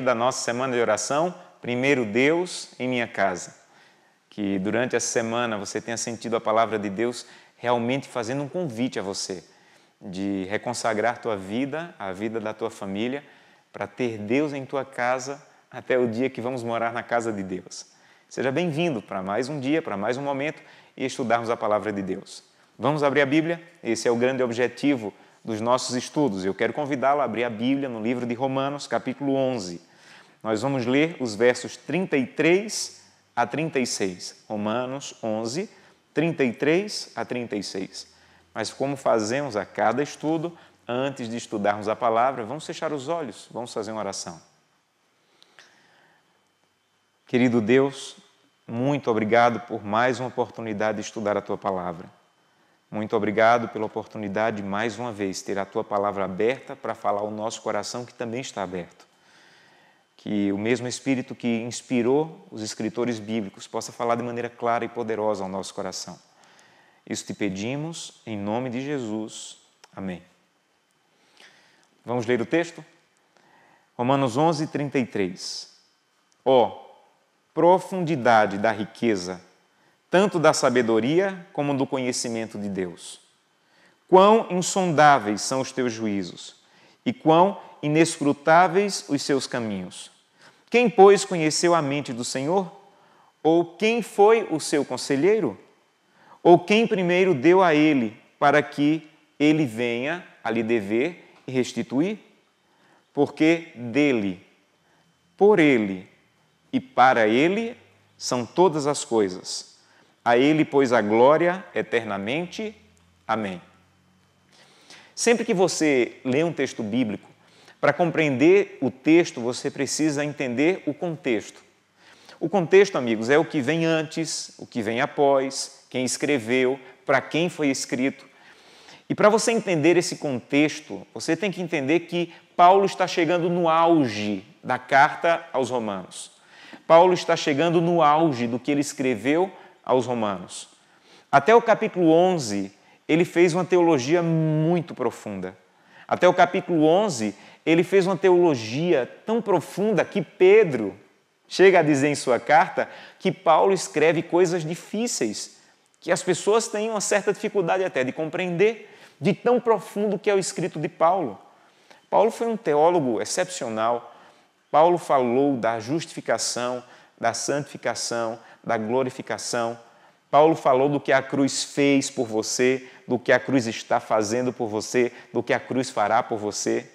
dia da nossa semana de oração, primeiro Deus em minha casa. Que durante essa semana você tenha sentido a palavra de Deus realmente fazendo um convite a você de reconsagrar tua vida, a vida da tua família, para ter Deus em tua casa até o dia que vamos morar na casa de Deus. Seja bem-vindo para mais um dia, para mais um momento e estudarmos a palavra de Deus. Vamos abrir a Bíblia? Esse é o grande objetivo dos nossos estudos. Eu quero convidá-lo a abrir a Bíblia no livro de Romanos, capítulo 11. Nós vamos ler os versos 33 a 36, Romanos 11, 33 a 36. Mas como fazemos a cada estudo, antes de estudarmos a palavra, vamos fechar os olhos, vamos fazer uma oração. Querido Deus, muito obrigado por mais uma oportunidade de estudar a tua palavra. Muito obrigado pela oportunidade, mais uma vez, ter a tua palavra aberta para falar o nosso coração que também está aberto que o mesmo Espírito que inspirou os escritores bíblicos possa falar de maneira clara e poderosa ao nosso coração. Isso te pedimos em nome de Jesus. Amém. Vamos ler o texto? Romanos 11, 33. Ó, oh, profundidade da riqueza, tanto da sabedoria como do conhecimento de Deus. Quão insondáveis são os teus juízos! e quão inescrutáveis os seus caminhos. Quem, pois, conheceu a mente do Senhor? Ou quem foi o seu conselheiro? Ou quem primeiro deu a ele para que ele venha a lhe dever e restituir? Porque dele, por ele e para ele são todas as coisas. A ele, pois, a glória eternamente. Amém. Sempre que você lê um texto bíblico, para compreender o texto, você precisa entender o contexto. O contexto, amigos, é o que vem antes, o que vem após, quem escreveu, para quem foi escrito. E para você entender esse contexto, você tem que entender que Paulo está chegando no auge da carta aos Romanos. Paulo está chegando no auge do que ele escreveu aos Romanos. Até o capítulo 11, ele fez uma teologia muito profunda. Até o capítulo 11, ele fez uma teologia tão profunda que Pedro chega a dizer em sua carta que Paulo escreve coisas difíceis, que as pessoas têm uma certa dificuldade até de compreender, de tão profundo que é o escrito de Paulo. Paulo foi um teólogo excepcional. Paulo falou da justificação, da santificação, da glorificação. Paulo falou do que a cruz fez por você, do que a cruz está fazendo por você, do que a cruz fará por você.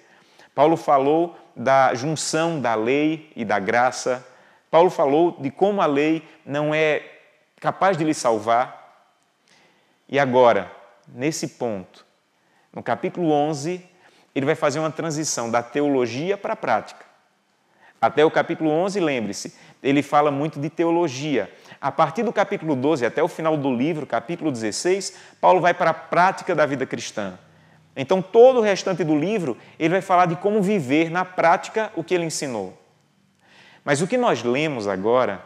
Paulo falou da junção da lei e da graça. Paulo falou de como a lei não é capaz de lhe salvar. E agora, nesse ponto, no capítulo 11, ele vai fazer uma transição da teologia para a prática. Até o capítulo 11, lembre-se, ele fala muito de teologia. A partir do capítulo 12 até o final do livro, capítulo 16, Paulo vai para a prática da vida cristã. Então, todo o restante do livro, ele vai falar de como viver na prática o que ele ensinou. Mas o que nós lemos agora,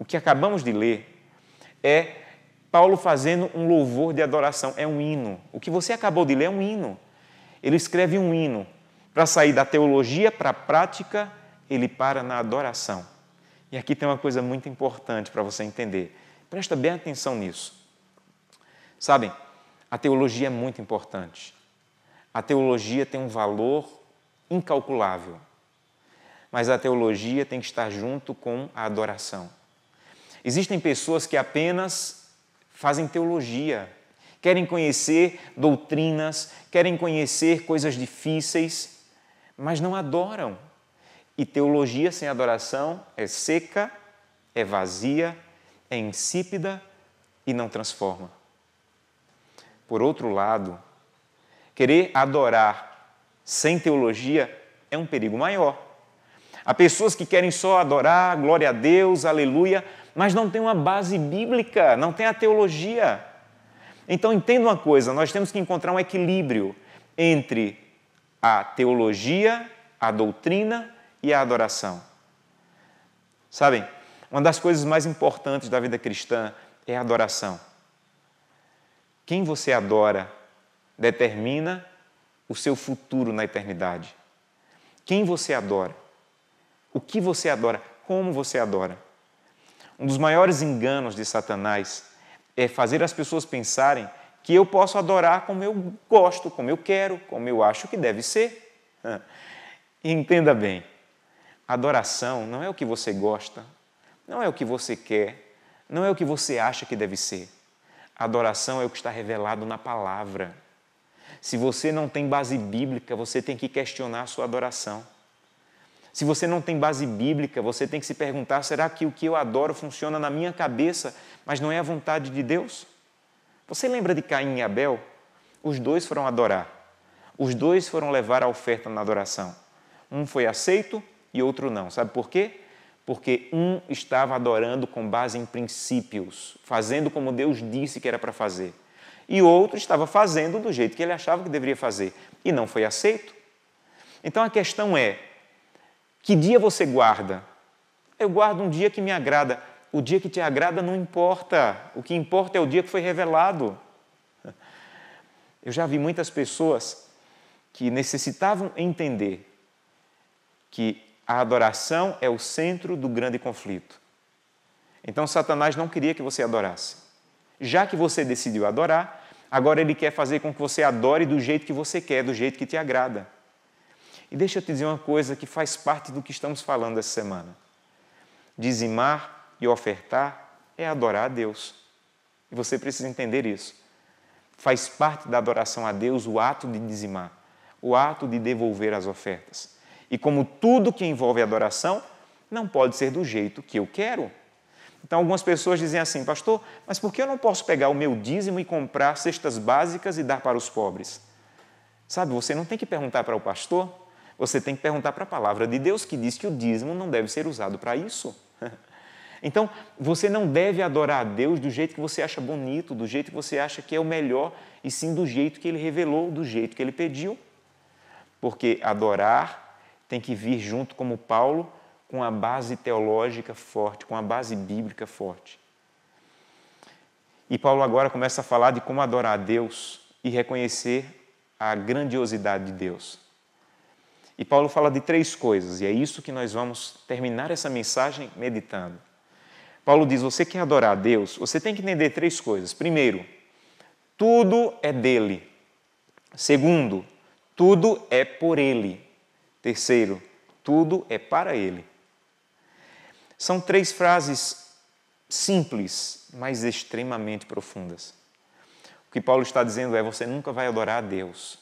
o que acabamos de ler, é Paulo fazendo um louvor de adoração, é um hino. O que você acabou de ler é um hino. Ele escreve um hino. Para sair da teologia para a prática, ele para na adoração. E aqui tem uma coisa muito importante para você entender. Presta bem atenção nisso. Sabem, a teologia é muito importante. A teologia tem um valor incalculável. Mas a teologia tem que estar junto com a adoração. Existem pessoas que apenas fazem teologia, querem conhecer doutrinas, querem conhecer coisas difíceis, mas não adoram. E teologia sem adoração é seca, é vazia, é insípida e não transforma. Por outro lado, querer adorar sem teologia é um perigo maior. Há pessoas que querem só adorar, glória a Deus, aleluia, mas não tem uma base bíblica, não tem a teologia. Então entenda uma coisa, nós temos que encontrar um equilíbrio entre a teologia, a doutrina e a adoração. Sabem, uma das coisas mais importantes da vida cristã é a adoração. Quem você adora determina o seu futuro na eternidade. Quem você adora? O que você adora? Como você adora? Um dos maiores enganos de Satanás é fazer as pessoas pensarem que eu posso adorar como eu gosto, como eu quero, como eu acho que deve ser. Entenda bem, Adoração não é o que você gosta, não é o que você quer, não é o que você acha que deve ser. Adoração é o que está revelado na palavra. Se você não tem base bíblica, você tem que questionar a sua adoração. Se você não tem base bíblica, você tem que se perguntar: será que o que eu adoro funciona na minha cabeça, mas não é a vontade de Deus? Você lembra de Caim e Abel? Os dois foram adorar. Os dois foram levar a oferta na adoração. Um foi aceito, e outro não. Sabe por quê? Porque um estava adorando com base em princípios, fazendo como Deus disse que era para fazer. E outro estava fazendo do jeito que ele achava que deveria fazer e não foi aceito. Então a questão é: que dia você guarda? Eu guardo um dia que me agrada. O dia que te agrada não importa. O que importa é o dia que foi revelado. Eu já vi muitas pessoas que necessitavam entender que a adoração é o centro do grande conflito. Então, Satanás não queria que você adorasse. Já que você decidiu adorar, agora ele quer fazer com que você adore do jeito que você quer, do jeito que te agrada. E deixa eu te dizer uma coisa que faz parte do que estamos falando essa semana. Dizimar e ofertar é adorar a Deus. E você precisa entender isso. Faz parte da adoração a Deus o ato de dizimar, o ato de devolver as ofertas. E como tudo que envolve adoração, não pode ser do jeito que eu quero. Então, algumas pessoas dizem assim, pastor, mas por que eu não posso pegar o meu dízimo e comprar cestas básicas e dar para os pobres? Sabe, você não tem que perguntar para o pastor, você tem que perguntar para a palavra de Deus que diz que o dízimo não deve ser usado para isso. Então, você não deve adorar a Deus do jeito que você acha bonito, do jeito que você acha que é o melhor, e sim do jeito que ele revelou, do jeito que ele pediu. Porque adorar tem que vir junto, como Paulo, com a base teológica forte, com a base bíblica forte. E Paulo agora começa a falar de como adorar a Deus e reconhecer a grandiosidade de Deus. E Paulo fala de três coisas, e é isso que nós vamos terminar essa mensagem meditando. Paulo diz: você quer adorar a Deus, você tem que entender três coisas. Primeiro, tudo é dele. Segundo, tudo é por ele. Terceiro, tudo é para Ele. São três frases simples, mas extremamente profundas. O que Paulo está dizendo é: você nunca vai adorar a Deus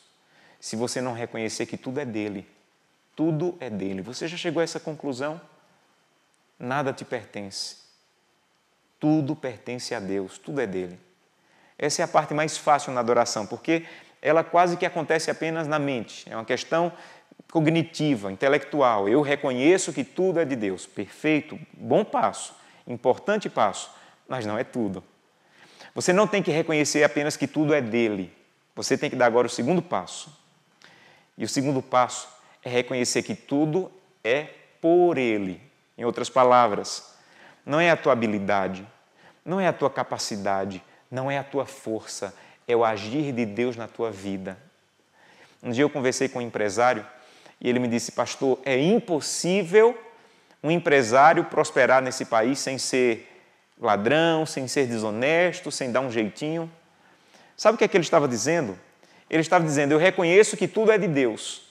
se você não reconhecer que tudo é dele. Tudo é dele. Você já chegou a essa conclusão? Nada te pertence. Tudo pertence a Deus, tudo é dele. Essa é a parte mais fácil na adoração, porque ela quase que acontece apenas na mente. É uma questão cognitiva, intelectual. Eu reconheço que tudo é de Deus. Perfeito, bom passo, importante passo, mas não é tudo. Você não tem que reconhecer apenas que tudo é dele. Você tem que dar agora o segundo passo. E o segundo passo é reconhecer que tudo é por ele. Em outras palavras, não é a tua habilidade, não é a tua capacidade, não é a tua força, é o agir de Deus na tua vida. Um dia eu conversei com um empresário e ele me disse: Pastor, é impossível um empresário prosperar nesse país sem ser ladrão, sem ser desonesto, sem dar um jeitinho. Sabe o que é que ele estava dizendo? Ele estava dizendo: Eu reconheço que tudo é de Deus,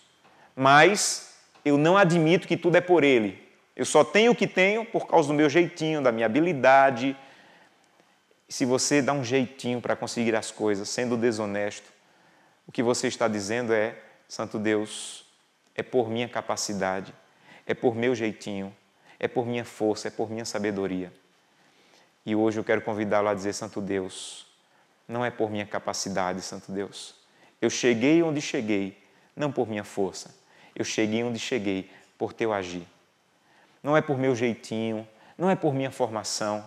mas eu não admito que tudo é por Ele. Eu só tenho o que tenho por causa do meu jeitinho, da minha habilidade. Se você dá um jeitinho para conseguir as coisas, sendo desonesto, o que você está dizendo é: Santo Deus, é por minha capacidade, é por meu jeitinho, é por minha força, é por minha sabedoria. E hoje eu quero convidá-lo a dizer: Santo Deus, não é por minha capacidade, Santo Deus. Eu cheguei onde cheguei, não por minha força. Eu cheguei onde cheguei, por teu agir. Não é por meu jeitinho, não é por minha formação.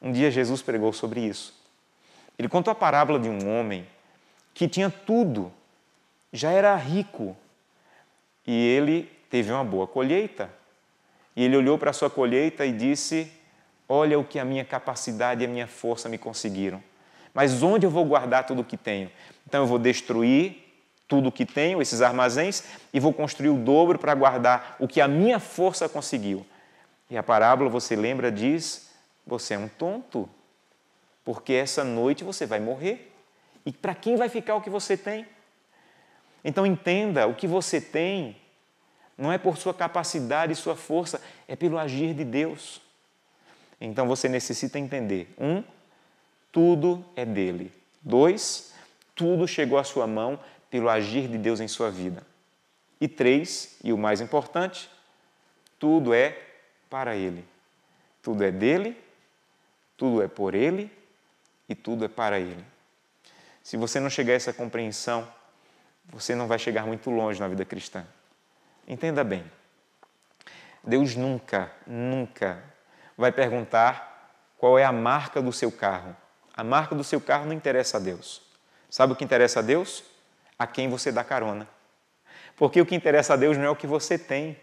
Um dia Jesus pregou sobre isso. Ele contou a parábola de um homem que tinha tudo já era rico e ele teve uma boa colheita. E ele olhou para a sua colheita e disse: Olha o que a minha capacidade e a minha força me conseguiram. Mas onde eu vou guardar tudo o que tenho? Então eu vou destruir tudo o que tenho, esses armazéns, e vou construir o dobro para guardar o que a minha força conseguiu. E a parábola, você lembra, diz: Você é um tonto, porque essa noite você vai morrer. E para quem vai ficar o que você tem? Então entenda, o que você tem não é por sua capacidade e sua força, é pelo agir de Deus. Então você necessita entender: um, tudo é dele. Dois, tudo chegou à sua mão pelo agir de Deus em sua vida. E três, e o mais importante, tudo é para ele. Tudo é dele, tudo é por ele e tudo é para ele. Se você não chegar a essa compreensão, você não vai chegar muito longe na vida cristã. Entenda bem. Deus nunca, nunca vai perguntar qual é a marca do seu carro. A marca do seu carro não interessa a Deus. Sabe o que interessa a Deus? A quem você dá carona. Porque o que interessa a Deus não é o que você tem.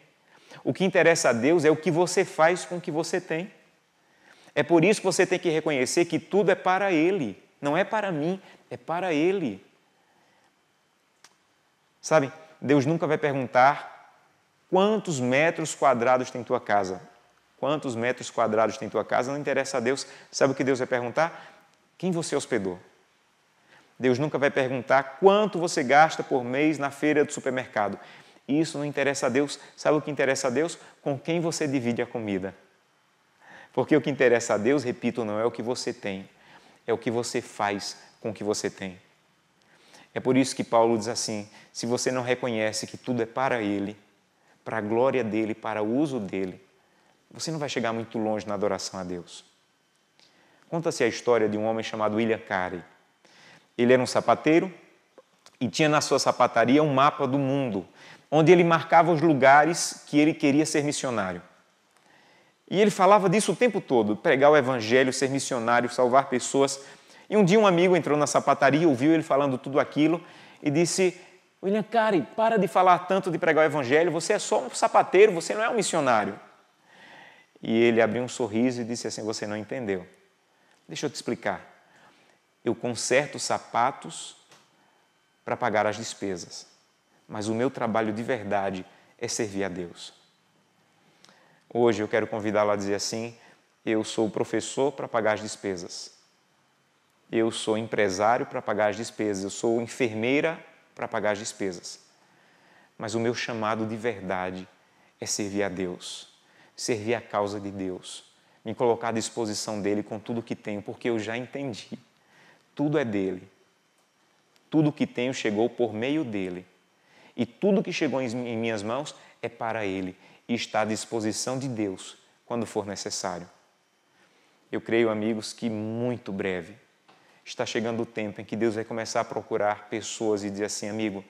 O que interessa a Deus é o que você faz com o que você tem. É por isso que você tem que reconhecer que tudo é para Ele, não é para mim, é para Ele. Sabe, Deus nunca vai perguntar quantos metros quadrados tem tua casa. Quantos metros quadrados tem tua casa não interessa a Deus. Sabe o que Deus vai perguntar? Quem você hospedou? Deus nunca vai perguntar quanto você gasta por mês na feira do supermercado. Isso não interessa a Deus. Sabe o que interessa a Deus? Com quem você divide a comida. Porque o que interessa a Deus, repito, não é o que você tem, é o que você faz com o que você tem. É por isso que Paulo diz assim: se você não reconhece que tudo é para Ele, para a glória dele, para o uso dele, você não vai chegar muito longe na adoração a Deus. Conta-se a história de um homem chamado William Carey. Ele era um sapateiro e tinha na sua sapataria um mapa do mundo, onde ele marcava os lugares que ele queria ser missionário. E ele falava disso o tempo todo: pregar o evangelho, ser missionário, salvar pessoas. E um dia um amigo entrou na sapataria, ouviu ele falando tudo aquilo e disse: William Carey, para de falar tanto de pregar o evangelho, você é só um sapateiro, você não é um missionário. E ele abriu um sorriso e disse assim: Você não entendeu. Deixa eu te explicar. Eu conserto sapatos para pagar as despesas, mas o meu trabalho de verdade é servir a Deus. Hoje eu quero convidá-lo a dizer assim: Eu sou o professor para pagar as despesas eu sou empresário para pagar as despesas, eu sou enfermeira para pagar as despesas. Mas o meu chamado de verdade é servir a Deus, servir a causa de Deus, me colocar à disposição dele com tudo que tenho, porque eu já entendi. Tudo é dele. Tudo que tenho chegou por meio dele. E tudo que chegou em minhas mãos é para ele e está à disposição de Deus quando for necessário. Eu creio, amigos, que muito breve está chegando o tempo em que Deus vai começar a procurar pessoas e dizer assim, amigo,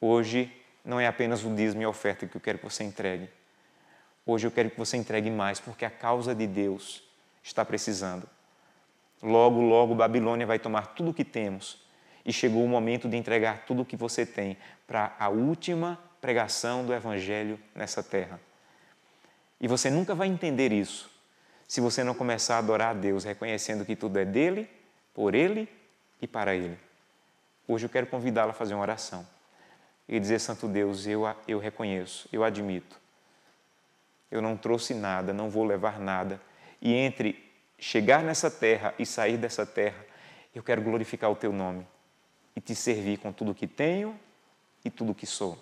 hoje não é apenas o dízimo e a oferta que eu quero que você entregue. Hoje eu quero que você entregue mais, porque a causa de Deus está precisando. Logo, logo, Babilônia vai tomar tudo o que temos e chegou o momento de entregar tudo o que você tem para a última pregação do Evangelho nessa terra. E você nunca vai entender isso se você não começar a adorar a Deus, reconhecendo que tudo é dele por Ele e para Ele. Hoje eu quero convidá-la a fazer uma oração e dizer: Santo Deus, eu, eu reconheço, eu admito. Eu não trouxe nada, não vou levar nada. E entre chegar nessa terra e sair dessa terra, eu quero glorificar o Teu nome e te servir com tudo que tenho e tudo que sou.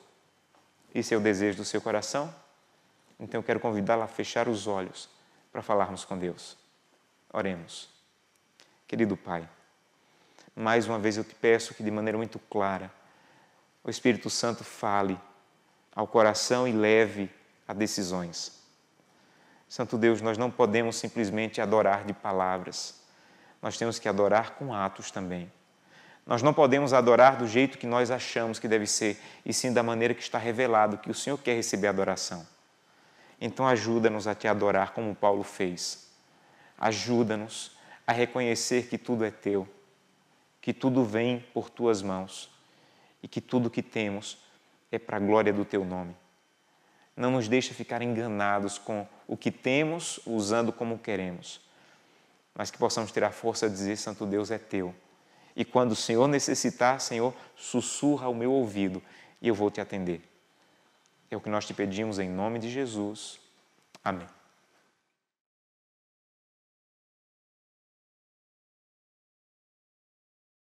Esse é o desejo do seu coração? Então eu quero convidá-la a fechar os olhos para falarmos com Deus. Oremos. Querido Pai, mais uma vez eu te peço que de maneira muito clara o Espírito Santo fale ao coração e leve a decisões. Santo Deus, nós não podemos simplesmente adorar de palavras. Nós temos que adorar com atos também. Nós não podemos adorar do jeito que nós achamos que deve ser, e sim da maneira que está revelado que o Senhor quer receber a adoração. Então ajuda-nos a te adorar como Paulo fez. Ajuda-nos a reconhecer que tudo é teu, que tudo vem por tuas mãos e que tudo que temos é para a glória do teu nome. Não nos deixa ficar enganados com o que temos, usando como queremos, mas que possamos ter a força de dizer: Santo Deus é teu. E quando o Senhor necessitar, Senhor, sussurra ao meu ouvido e eu vou te atender. É o que nós te pedimos em nome de Jesus. Amém.